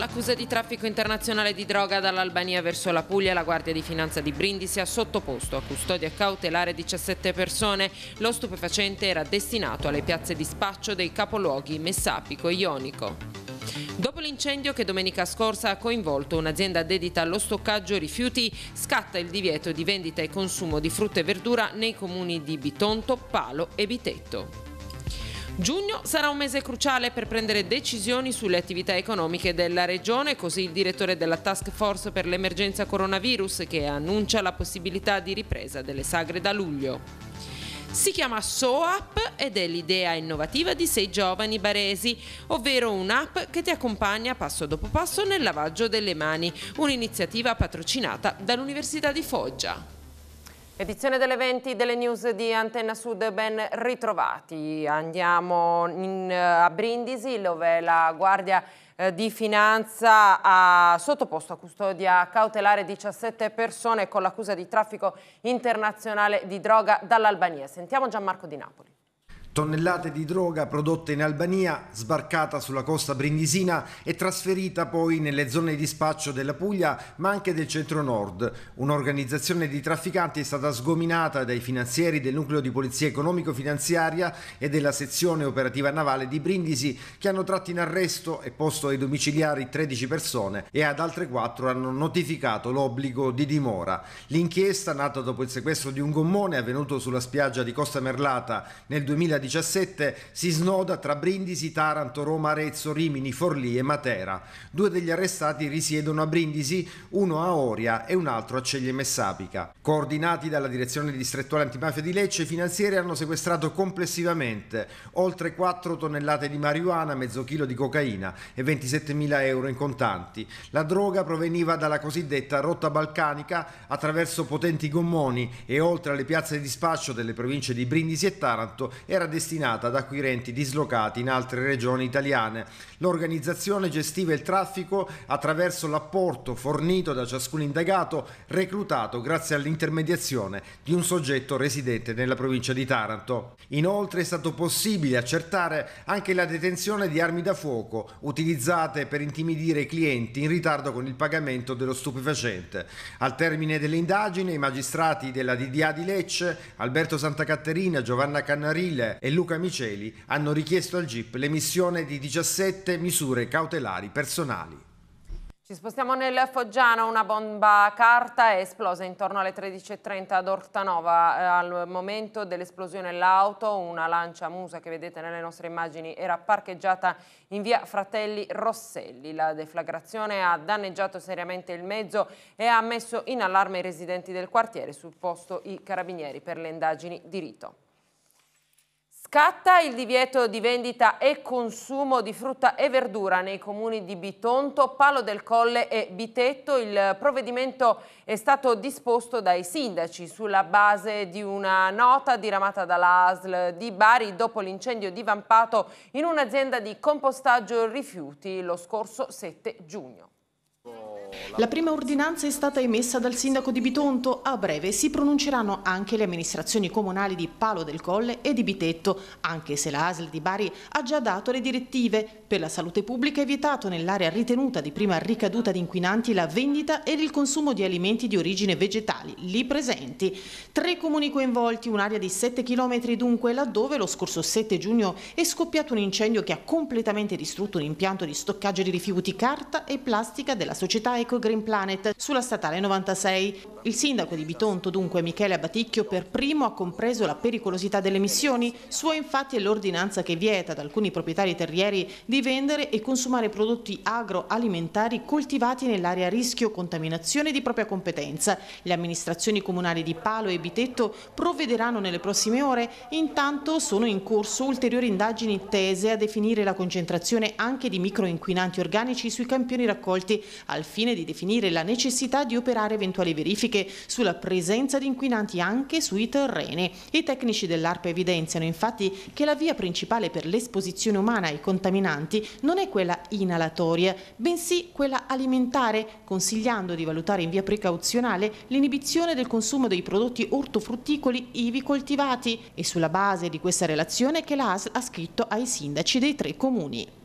L'accusa di traffico internazionale di droga dall'Albania verso la Puglia, la Guardia di Finanza di Brindisi ha sottoposto a custodia cautelare 17 persone. Lo stupefacente era destinato alle piazze di spaccio dei capoluoghi Messapico e Ionico. Dopo l'incendio che domenica scorsa ha coinvolto un'azienda dedita allo stoccaggio rifiuti, scatta il divieto di vendita e consumo di frutta e verdura nei comuni di Bitonto, Palo e Bitetto. Giugno sarà un mese cruciale per prendere decisioni sulle attività economiche della regione, così il direttore della Task Force per l'emergenza coronavirus che annuncia la possibilità di ripresa delle sagre da luglio. Si chiama SOAP ed è l'idea innovativa di sei giovani baresi, ovvero un'app che ti accompagna passo dopo passo nel lavaggio delle mani, un'iniziativa patrocinata dall'Università di Foggia. Edizione delle 20 delle news di Antenna Sud, ben ritrovati. Andiamo in, eh, a Brindisi dove la Guardia eh, di Finanza ha sottoposto a custodia cautelare 17 persone con l'accusa di traffico internazionale di droga dall'Albania. Sentiamo Gianmarco Di Napoli. Tonnellate di droga prodotte in Albania, sbarcata sulla costa brindisina e trasferita poi nelle zone di spaccio della Puglia, ma anche del centro-nord. Un'organizzazione di trafficanti è stata sgominata dai finanzieri del nucleo di polizia economico-finanziaria e della sezione operativa navale di Brindisi, che hanno tratto in arresto e posto ai domiciliari 13 persone e ad altre 4 hanno notificato l'obbligo di dimora. L'inchiesta, nata dopo il sequestro di un gommone avvenuto sulla spiaggia di Costa Merlata nel 2019, 2017 si snoda tra Brindisi, Taranto, Roma, Arezzo, Rimini, Forlì e Matera. Due degli arrestati risiedono a Brindisi, uno a Oria e un altro a Ceglie Messapica. Coordinati dalla direzione distrettuale antimafia di Lecce, i finanzieri hanno sequestrato complessivamente oltre 4 tonnellate di marijuana, mezzo chilo di cocaina e 27.000 euro in contanti. La droga proveniva dalla cosiddetta rotta balcanica attraverso potenti gommoni e oltre alle piazze di spaccio delle province di Brindisi e Taranto era destinata ad acquirenti dislocati in altre regioni italiane. L'organizzazione gestiva il traffico attraverso l'apporto fornito da ciascun indagato reclutato grazie all'intermediazione di un soggetto residente nella provincia di Taranto. Inoltre è stato possibile accertare anche la detenzione di armi da fuoco utilizzate per intimidire i clienti in ritardo con il pagamento dello stupefacente. Al termine delle indagini i magistrati della DDA di Lecce, Alberto Santa Caterina, Giovanna Cannarile, e Luca Miceli hanno richiesto al GIP l'emissione di 17 misure cautelari personali. Ci spostiamo nel Foggiano, una bomba carta è esplosa intorno alle 13.30 ad Ortanova. Eh, al momento dell'esplosione l'auto, una lancia musa che vedete nelle nostre immagini, era parcheggiata in via Fratelli Rosselli. La deflagrazione ha danneggiato seriamente il mezzo e ha messo in allarme i residenti del quartiere, sul posto i carabinieri per le indagini di rito. Scatta il divieto di vendita e consumo di frutta e verdura nei comuni di Bitonto, Palo del Colle e Bitetto. Il provvedimento è stato disposto dai sindaci sulla base di una nota diramata dall'ASL di Bari dopo l'incendio divampato in un'azienda di compostaggio rifiuti lo scorso 7 giugno. La prima ordinanza è stata emessa dal sindaco di Bitonto. A breve si pronunceranno anche le amministrazioni comunali di Palo del Colle e di Bitetto, anche se la ASL di Bari ha già dato le direttive. Per la salute pubblica è vietato nell'area ritenuta di prima ricaduta di inquinanti la vendita ed il consumo di alimenti di origine vegetali lì presenti. Tre comuni coinvolti, un'area di 7 km dunque, laddove lo scorso 7 giugno è scoppiato un incendio che ha completamente distrutto un impianto di stoccaggio di rifiuti carta e plastica della società Eco Green Planet sulla statale 96. Il sindaco di Bitonto, dunque Michele Abaticchio, per primo ha compreso la pericolosità delle missioni, sua infatti è l'ordinanza che vieta ad alcuni proprietari terrieri di vendere e consumare prodotti agroalimentari coltivati nell'area a rischio contaminazione di propria competenza. Le amministrazioni comunali di Palo e Bitetto provvederanno nelle prossime ore, intanto sono in corso ulteriori indagini tese a definire la concentrazione anche di microinquinanti organici sui campioni raccolti, al fine di definire la necessità di operare eventuali verifiche scientifiche sulla presenza di inquinanti anche sui terreni. I tecnici dell'ARPA evidenziano infatti che la via principale per l'esposizione umana ai contaminanti non è quella inalatoria, bensì quella alimentare, consigliando di valutare in via precauzionale l'inibizione del consumo dei prodotti ortofrutticoli ivi coltivati e sulla base di questa relazione che l'ASL ha scritto ai sindaci dei tre comuni.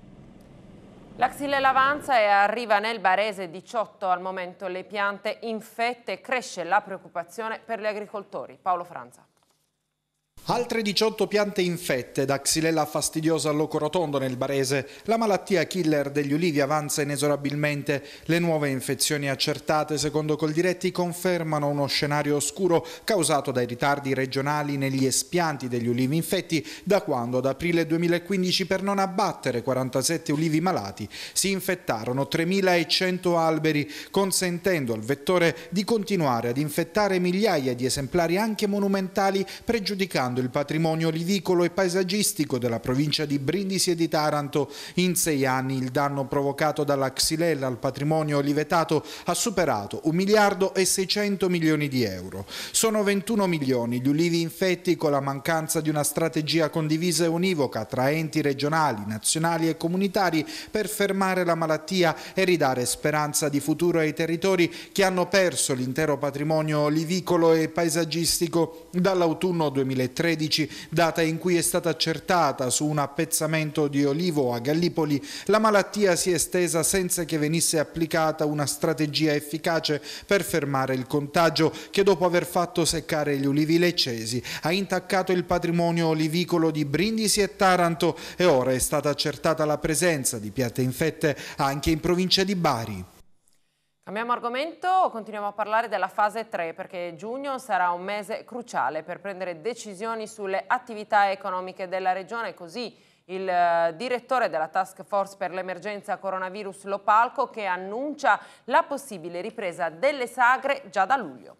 La xylella avanza e arriva nel Barese 18 al momento le piante infette, cresce la preoccupazione per gli agricoltori. Paolo Franza. Altre 18 piante infette da Xylella fastidiosa all'Ocorotondo nel Barese. La malattia killer degli ulivi avanza inesorabilmente. Le nuove infezioni accertate, secondo Coldiretti, confermano uno scenario oscuro causato dai ritardi regionali negli espianti degli ulivi infetti da quando ad aprile 2015 per non abbattere 47 ulivi malati si infettarono 3.100 alberi, consentendo al vettore di continuare ad infettare migliaia di esemplari anche monumentali pregiudicando trasformando il patrimonio olivicolo e paesaggistico della provincia di Brindisi e di Taranto. In sei anni il danno provocato dalla xylella al patrimonio olivetato ha superato 1 miliardo e 600 milioni di euro. Sono 21 milioni gli ulivi infetti con la mancanza di una strategia condivisa e univoca tra enti regionali, nazionali e comunitari per fermare la malattia e ridare speranza di futuro ai territori che hanno perso l'intero patrimonio olivicolo e paesaggistico dall'autunno 2013 2013, data in cui è stata accertata su un appezzamento di olivo a Gallipoli, la malattia si è estesa senza che venisse applicata una strategia efficace per fermare il contagio che dopo aver fatto seccare gli ulivi leccesi ha intaccato il patrimonio olivicolo di Brindisi e Taranto e ora è stata accertata la presenza di piatte infette anche in provincia di Bari. Cambiamo argomento, continuiamo a parlare della fase 3 perché giugno sarà un mese cruciale per prendere decisioni sulle attività economiche della regione, così il eh, direttore della task force per l'emergenza coronavirus Lopalco che annuncia la possibile ripresa delle sagre già da luglio.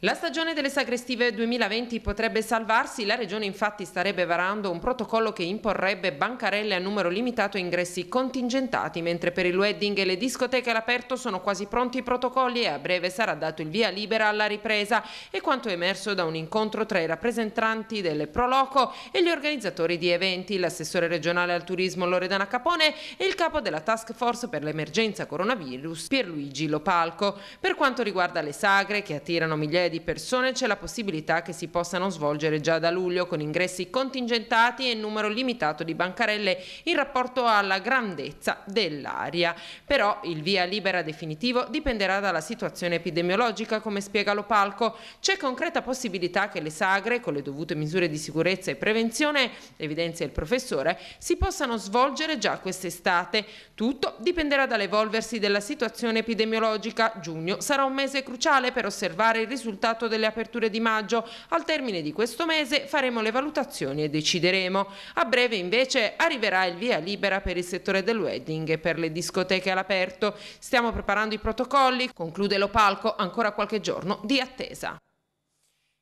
La stagione delle sagre estive 2020 potrebbe salvarsi, la Regione infatti starebbe varando un protocollo che imporrebbe bancarelle a numero limitato e ingressi contingentati, mentre per il wedding e le discoteche all'aperto sono quasi pronti i protocolli e a breve sarà dato il via libera alla ripresa. E quanto emerso da un incontro tra i rappresentanti delle Proloco e gli organizzatori di eventi, l'assessore regionale al turismo Loredana Capone e il capo della task force per l'emergenza coronavirus Pierluigi Lopalco. Per quanto riguarda le sagre, che attirano migliaia migliaia di persone c'è la possibilità che si possano svolgere già da luglio con ingressi contingentati e numero limitato di bancarelle in rapporto alla grandezza dell'area. Però il via libera definitivo dipenderà dalla situazione epidemiologica, come spiega Lopalco. C'è concreta possibilità che le sagre, con le dovute misure di sicurezza e prevenzione, evidenzia il professore, si possano svolgere già quest'estate. Tutto dipenderà dall'evolversi della situazione epidemiologica. Giugno sarà un mese cruciale per osservare il risultato risultato delle aperture di maggio. Al termine di questo mese faremo le valutazioni e decideremo. A breve invece arriverà il via libera per il settore del wedding e per le discoteche all'aperto. Stiamo preparando i protocolli, conclude l'opalco, ancora qualche giorno di attesa.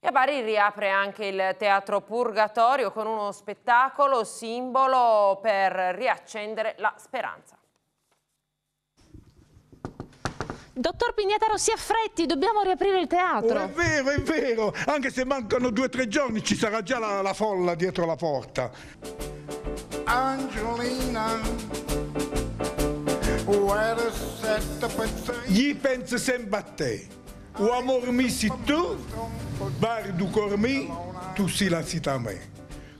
E a Bari riapre anche il Teatro Purgatorio con uno spettacolo simbolo per riaccendere la speranza. Dottor Pignataro, si affretti, dobbiamo riaprire il teatro. Oh, è vero, è vero. Anche se mancano due o tre giorni ci sarà già la, la folla dietro la porta. Angelina, where is that Gli penso sempre a te. O amor mi si tu, bardu cormi, tu si la sita a me.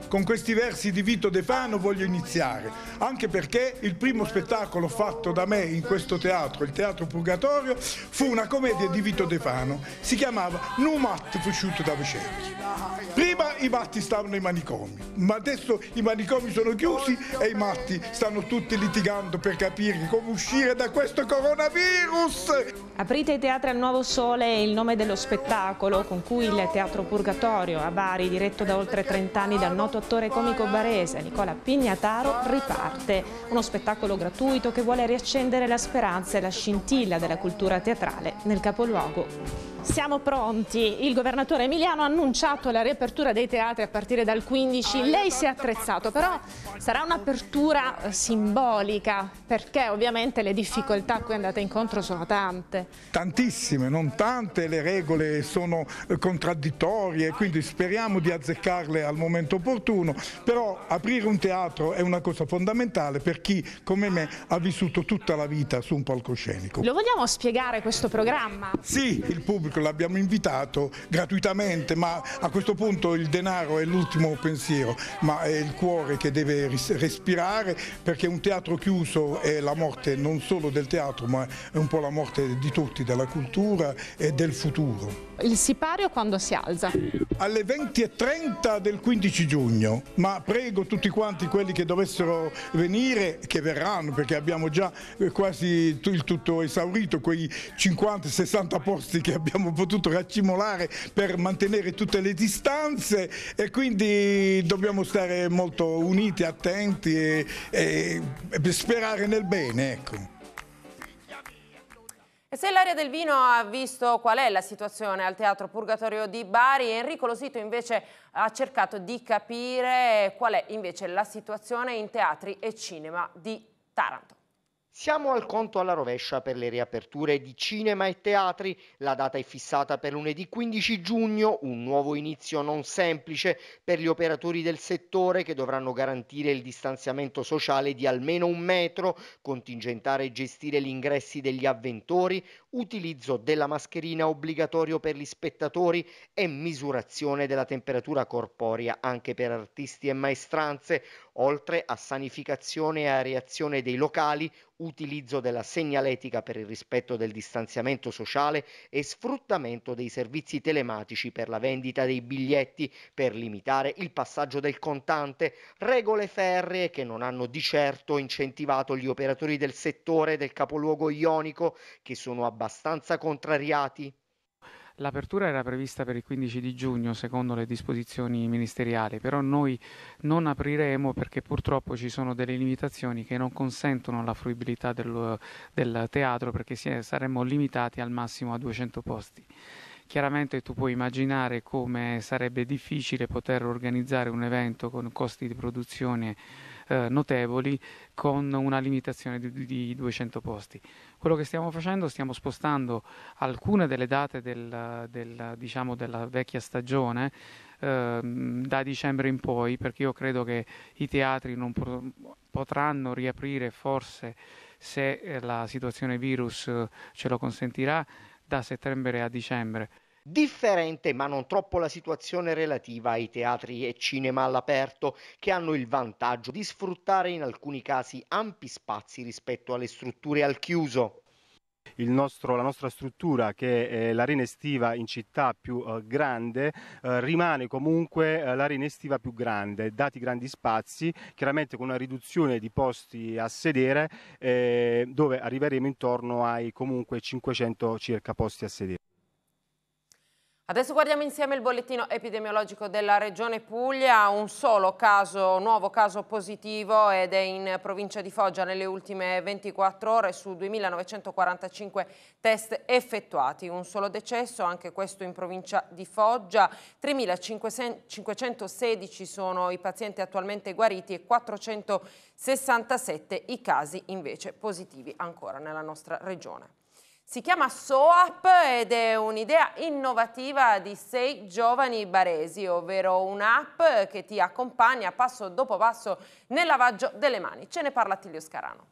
Con questi versi di Vito De Fano voglio iniziare anche perché il primo spettacolo fatto da me in questo teatro, il Teatro Purgatorio, fu una commedia di Vito De Fano, si chiamava Numat Fusciuto da Vicenti. Prima i matti stavano ai manicomi, ma adesso i manicomi sono chiusi e i matti stanno tutti litigando per capire come uscire da questo coronavirus. Aprite i teatri al nuovo sole è il nome dello spettacolo con cui il Teatro Purgatorio a Bari, diretto da oltre 30 anni dal noto attore comico barese Nicola Pignataro, ripara. Forte, uno spettacolo gratuito che vuole riaccendere la speranza e la scintilla della cultura teatrale nel capoluogo. Siamo pronti, il governatore Emiliano ha annunciato la riapertura dei teatri a partire dal 15, ah, lei si è attrezzato, però sarà un'apertura eh, simbolica perché ovviamente le difficoltà a cui andate incontro sono tante. Tantissime, non tante, le regole sono eh, contraddittorie, quindi speriamo di azzeccarle al momento opportuno, però aprire un teatro è una cosa fondamentale per chi come me ha vissuto tutta la vita su un palcoscenico. Lo vogliamo spiegare questo programma? Sì, il pubblico Frank l'abbiamo invitato gratuitamente, ma a questo punto il denaro è l'ultimo pensiero, ma è il cuore che deve respirare perché un teatro chiuso è la morte non solo del teatro, ma è un po' la morte di tutti, della cultura e del futuro il sipario quando si alza? Alle 20.30 del 15 giugno, ma prego tutti quanti quelli che dovessero venire, che verranno perché abbiamo già eh, quasi il tutto esaurito, quei 50-60 posti che abbiamo potuto raccimolare per mantenere tutte le distanze e quindi dobbiamo stare molto uniti, attenti e, e, e sperare nel bene. Ecco. E se l'area del vino ha visto qual è la situazione al Teatro Purgatorio di Bari, Enrico Losito invece ha cercato di capire qual è invece la situazione in teatri e cinema di Taranto. Siamo al conto alla rovescia per le riaperture di cinema e teatri. La data è fissata per lunedì 15 giugno, un nuovo inizio non semplice per gli operatori del settore che dovranno garantire il distanziamento sociale di almeno un metro, contingentare e gestire gli ingressi degli avventori, utilizzo della mascherina obbligatorio per gli spettatori e misurazione della temperatura corporea anche per artisti e maestranze, oltre a sanificazione e areazione dei locali utilizzo della segnaletica per il rispetto del distanziamento sociale e sfruttamento dei servizi telematici per la vendita dei biglietti, per limitare il passaggio del contante, regole ferree che non hanno di certo incentivato gli operatori del settore del capoluogo ionico, che sono abbastanza contrariati L'apertura era prevista per il 15 di giugno secondo le disposizioni ministeriali, però noi non apriremo perché purtroppo ci sono delle limitazioni che non consentono la fruibilità del, del teatro perché saremmo limitati al massimo a 200 posti. Chiaramente tu puoi immaginare come sarebbe difficile poter organizzare un evento con costi di produzione eh, notevoli con una limitazione di, di, 200 posti. Quello che stiamo facendo, stiamo spostando alcune delle date del, del, diciamo, della vecchia stagione eh, da dicembre in poi, perché io credo che i teatri non potranno riaprire forse se eh, la situazione virus eh, ce lo consentirà da settembre a dicembre. Differente ma non troppo la situazione relativa ai teatri e cinema all'aperto che hanno il vantaggio di sfruttare in alcuni casi ampi spazi rispetto alle strutture al chiuso. Nostro, la nostra struttura, che è eh, l'arena estiva in città più eh, grande, eh, rimane comunque eh, l'arena estiva più grande, dati grandi spazi, chiaramente con una riduzione di posti a sedere, eh, dove arriveremo intorno ai comunque 500 circa posti a sedere. Adesso guardiamo insieme il bollettino epidemiologico della Regione Puglia, un solo caso, nuovo caso positivo ed è in provincia di Foggia nelle ultime 24 ore su 2.945 test effettuati, un solo decesso, anche questo in provincia di Foggia, 3.516 sono i pazienti attualmente guariti e 467 i casi invece positivi ancora nella nostra regione. Si chiama SOAP ed è un'idea innovativa di sei giovani baresi, ovvero un'app che ti accompagna passo dopo passo nel lavaggio delle mani. Ce ne parla Tilio Scarano.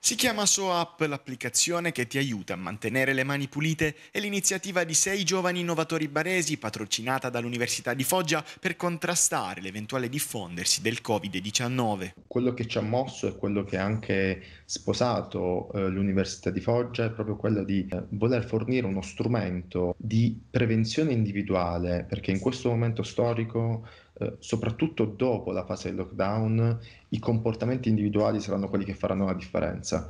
Si chiama SOAP l'applicazione che ti aiuta a mantenere le mani pulite e l'iniziativa di sei giovani innovatori baresi patrocinata dall'Università di Foggia per contrastare l'eventuale diffondersi del Covid-19. Quello che ci ha mosso e quello che ha anche sposato eh, l'Università di Foggia è proprio quello di eh, voler fornire uno strumento di prevenzione individuale perché in questo momento storico eh, soprattutto dopo la fase del lockdown, i comportamenti individuali saranno quelli che faranno la differenza.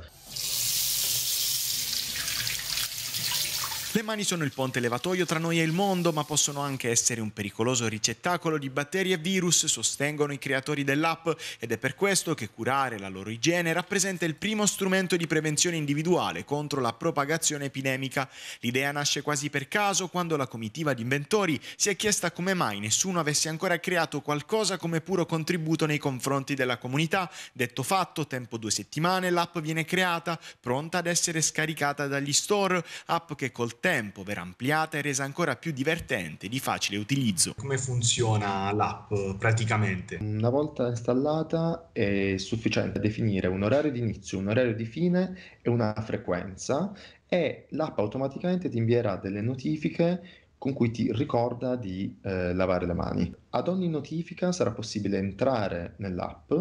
Le mani sono il ponte levatoio tra noi e il mondo, ma possono anche essere un pericoloso ricettacolo di batteri e virus, sostengono i creatori dell'app ed è per questo che curare la loro igiene rappresenta il primo strumento di prevenzione individuale contro la propagazione epidemica. L'idea nasce quasi per caso quando la comitiva di inventori si è chiesta come mai nessuno avesse ancora creato qualcosa come puro contributo nei confronti della comunità. Detto fatto, tempo due settimane l'app viene creata, pronta ad essere scaricata dagli store, app che col tempo tempo per ampliata e resa ancora più divertente e di facile utilizzo. Come funziona l'app praticamente? Una volta installata è sufficiente definire un orario di inizio, un orario di fine e una frequenza e l'app automaticamente ti invierà delle notifiche con cui ti ricorda di eh, lavare le mani. Ad ogni notifica sarà possibile entrare nell'app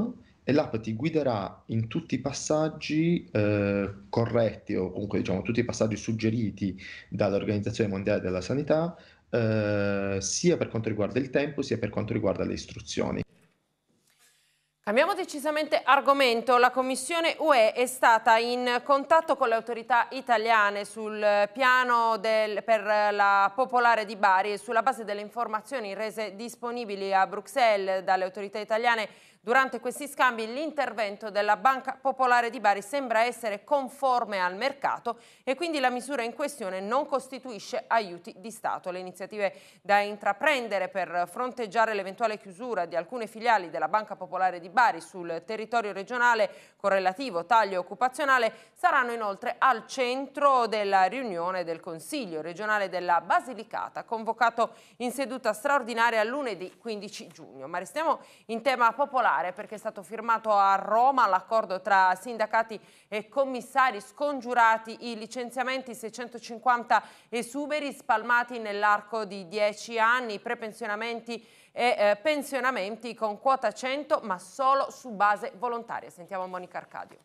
e l'app ti guiderà in tutti i passaggi eh, corretti o comunque diciamo tutti i passaggi suggeriti dall'Organizzazione Mondiale della Sanità eh, sia per quanto riguarda il tempo sia per quanto riguarda le istruzioni. Cambiamo decisamente argomento. La Commissione UE è stata in contatto con le autorità italiane sul piano del, per la popolare di Bari e sulla base delle informazioni rese disponibili a Bruxelles dalle autorità italiane durante questi scambi l'intervento della Banca Popolare di Bari sembra essere conforme al mercato e quindi la misura in questione non costituisce aiuti di Stato. Le iniziative da intraprendere per fronteggiare l'eventuale chiusura di alcune filiali della Banca Popolare di Bari Bari sul territorio regionale con relativo taglio occupazionale saranno inoltre al centro della riunione del Consiglio regionale della Basilicata convocato in seduta straordinaria lunedì 15 giugno. Ma restiamo in tema popolare perché è stato firmato a Roma l'accordo tra sindacati e commissari scongiurati i licenziamenti 650 esuberi spalmati nell'arco di 10 anni, i prepensionamenti e eh, pensionamenti con quota 100 ma solo su base volontaria. Sentiamo Monica Arcadio.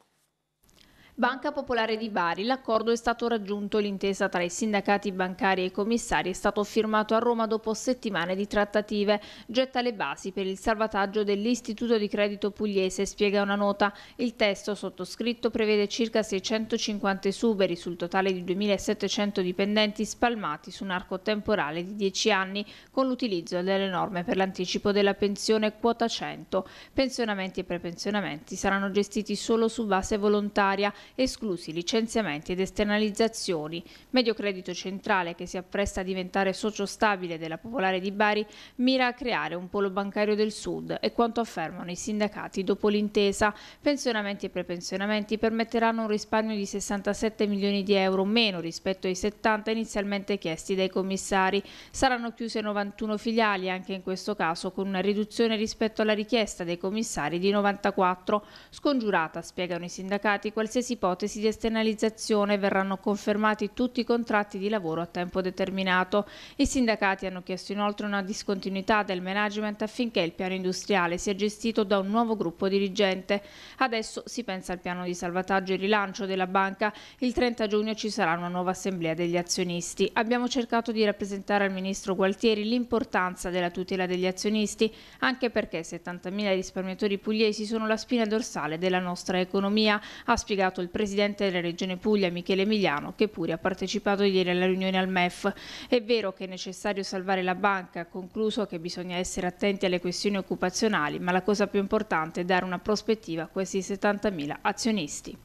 Banca Popolare di Bari, l'accordo è stato raggiunto, l'intesa tra i sindacati bancari e i commissari è stato firmato a Roma dopo settimane di trattative. Getta le basi per il salvataggio dell'Istituto di Credito Pugliese, spiega una nota. Il testo sottoscritto prevede circa 650 esuberi sul totale di 2.700 dipendenti spalmati su un arco temporale di 10 anni con l'utilizzo delle norme per l'anticipo della pensione quota 100. Pensionamenti e prepensionamenti saranno gestiti solo su base volontaria esclusi licenziamenti ed esternalizzazioni. Medio Credito Centrale, che si appresta a diventare socio stabile della Popolare di Bari, mira a creare un polo bancario del Sud e quanto affermano i sindacati dopo l'intesa. Pensionamenti e prepensionamenti permetteranno un risparmio di 67 milioni di euro meno rispetto ai 70 inizialmente chiesti dai commissari. Saranno chiuse 91 filiali, anche in questo caso con una riduzione rispetto alla richiesta dei commissari di 94. Scongiurata, spiegano i sindacati, qualsiasi ipotesi di esternalizzazione verranno confermati tutti i contratti di lavoro a tempo determinato. I sindacati hanno chiesto inoltre una discontinuità del management affinché il piano industriale sia gestito da un nuovo gruppo dirigente. Adesso si pensa al piano di salvataggio e rilancio della banca. Il 30 giugno ci sarà una nuova assemblea degli azionisti. Abbiamo cercato di rappresentare al ministro Gualtieri l'importanza della tutela degli azionisti, anche perché 70.000 risparmiatori pugliesi sono la spina dorsale della nostra economia, ha spiegato il presidente della Regione Puglia Michele Emiliano che pure ha partecipato ieri alla riunione al MEF. È vero che è necessario salvare la banca, ha concluso che bisogna essere attenti alle questioni occupazionali, ma la cosa più importante è dare una prospettiva a questi 70.000 azionisti.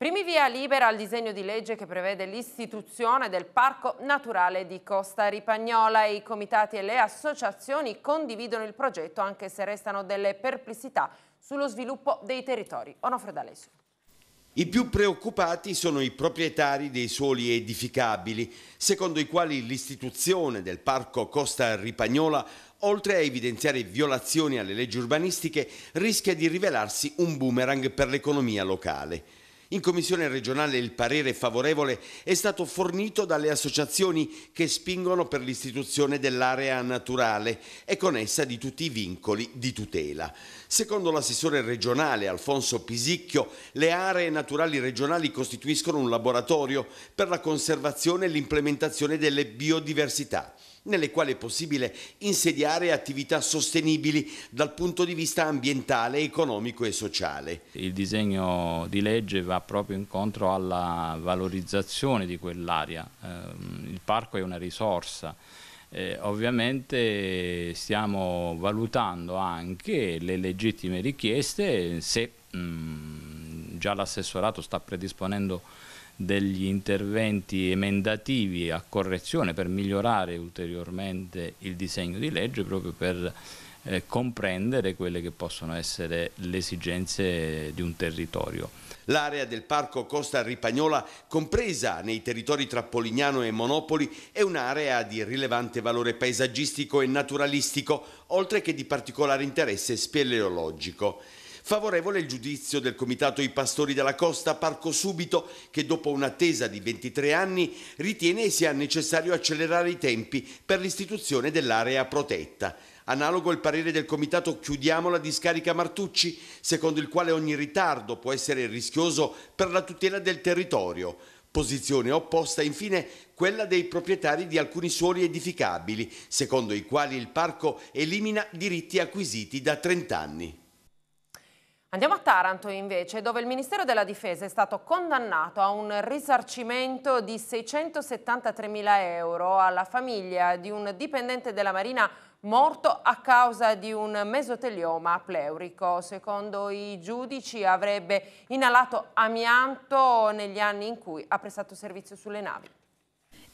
Primi via libera al disegno di legge che prevede l'istituzione del Parco Naturale di Costa Ripagnola. I comitati e le associazioni condividono il progetto anche se restano delle perplessità sullo sviluppo dei territori. Onofre D'Alessio. I più preoccupati sono i proprietari dei suoli edificabili, secondo i quali l'istituzione del parco Costa Ripagnola, oltre a evidenziare violazioni alle leggi urbanistiche, rischia di rivelarsi un boomerang per l'economia locale. In commissione regionale il parere favorevole è stato fornito dalle associazioni che spingono per l'istituzione dell'area naturale e con essa di tutti i vincoli di tutela. Secondo l'assessore regionale Alfonso Pisicchio, le aree naturali regionali costituiscono un laboratorio per la conservazione e l'implementazione delle biodiversità nelle quali è possibile insediare attività sostenibili dal punto di vista ambientale, economico e sociale. Il disegno di legge va proprio incontro alla valorizzazione di quell'area, ehm, il parco è una risorsa. Eh, ovviamente stiamo valutando anche le legittime richieste se mh, mm, già l'assessorato sta predisponendo degli interventi emendativi a correzione per migliorare ulteriormente il disegno di legge proprio per eh, comprendere quelle che possono essere le esigenze di un territorio. L'area del Parco Costa Ripagnola, compresa nei territori tra Polignano e Monopoli, è un'area di rilevante valore paesaggistico e naturalistico, oltre che di particolare interesse speleologico. Favorevole il giudizio del comitato I Pastori della Costa Parco Subito che dopo un'attesa di 23 anni ritiene sia necessario accelerare i tempi per l'istituzione dell'area protetta. Analogo il parere del comitato Chiudiamo la discarica Martucci, secondo il quale ogni ritardo può essere rischioso per la tutela del territorio. Posizione opposta infine quella dei proprietari di alcuni suoli edificabili, secondo i quali il parco elimina diritti acquisiti da 30 anni. Andiamo a Taranto invece, dove il Ministero della Difesa è stato condannato a un risarcimento di 673.000 euro alla famiglia di un dipendente della Marina morto a causa di un mesotelioma pleurico. Secondo i giudici avrebbe inalato amianto negli anni in cui ha prestato servizio sulle navi.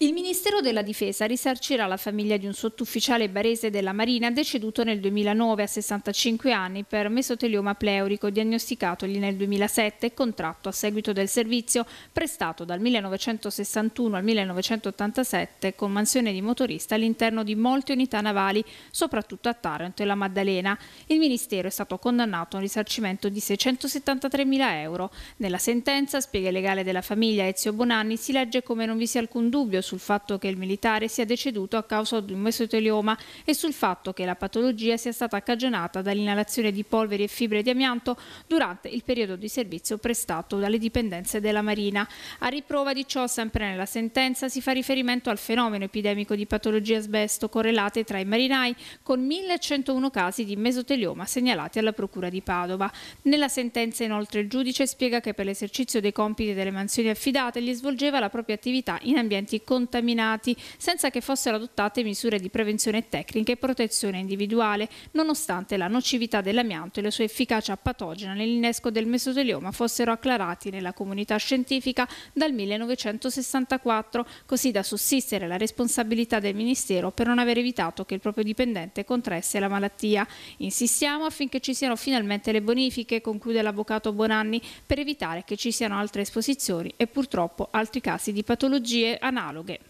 Il Ministero della Difesa risarcirà la famiglia di un sottufficiale barese della Marina deceduto nel 2009 a 65 anni per mesotelioma pleurico diagnosticatogli nel 2007 e contratto a seguito del servizio prestato dal 1961 al 1987 con mansione di motorista all'interno di molte unità navali, soprattutto a Taranto e la Maddalena. Il Ministero è stato condannato a un risarcimento di 673.000 euro. Nella sentenza, spiega il legale della famiglia Ezio Bonanni, si legge come non vi sia alcun dubbio sul fatto che il militare sia deceduto a causa di un mesotelioma e sul fatto che la patologia sia stata cagionata dall'inalazione di polveri e fibre di amianto durante il periodo di servizio prestato dalle dipendenze della Marina. A riprova di ciò, sempre nella sentenza, si fa riferimento al fenomeno epidemico di patologie asbesto correlate tra i marinai, con 1101 casi di mesotelioma segnalati alla Procura di Padova. Nella sentenza, inoltre, il giudice spiega che per l'esercizio dei compiti delle mansioni affidate gli svolgeva la propria attività in ambienti corretti contaminati, senza che fossero adottate misure di prevenzione tecnica e protezione individuale, nonostante la nocività dell'amianto e la sua efficacia patogena nell'innesco del mesotelioma fossero acclarati nella comunità scientifica dal 1964, così da sussistere la responsabilità del Ministero per non aver evitato che il proprio dipendente contraesse la malattia. Insistiamo affinché ci siano finalmente le bonifiche, conclude l'avvocato Bonanni, per evitare che ci siano altre esposizioni e purtroppo altri casi di patologie analoghe droghe.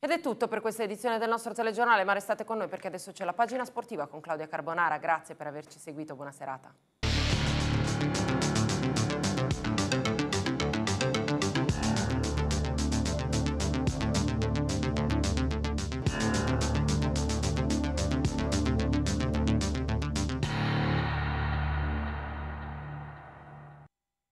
Ed è tutto per questa edizione del nostro telegiornale, ma restate con noi perché adesso c'è la pagina sportiva con Claudia Carbonara. Grazie per averci seguito, buona serata.